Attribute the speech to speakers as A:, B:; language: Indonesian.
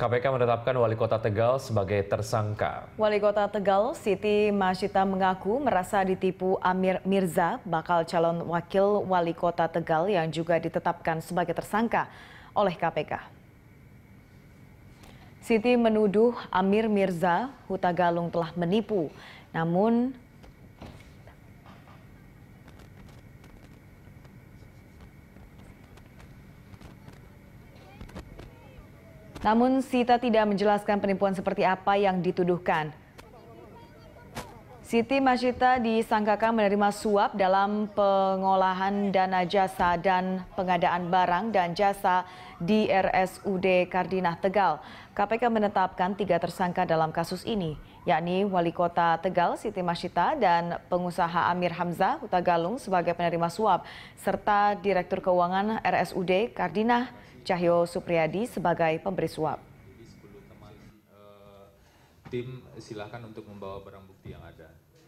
A: KPK menetapkan Wali Kota Tegal sebagai tersangka.
B: Wali Kota Tegal, Siti Masita mengaku merasa ditipu Amir Mirza, bakal calon wakil Wali Kota Tegal yang juga ditetapkan sebagai tersangka oleh KPK. Siti menuduh Amir Mirza Huta Galung telah menipu, namun Namun Sita tidak menjelaskan penipuan seperti apa yang dituduhkan. Siti Masjita disangkakan menerima suap dalam pengolahan dana jasa dan pengadaan barang dan jasa di RSUD Kardinah Tegal. KPK menetapkan tiga tersangka dalam kasus ini, yakni Wali Kota Tegal Siti Masjita dan pengusaha Amir Hamzah Huta Galung sebagai penerima suap, serta Direktur Keuangan RSUD Kardinah Cahyo Supriyadi sebagai pemberi suap
A: tim silahkan untuk membawa barang bukti yang ada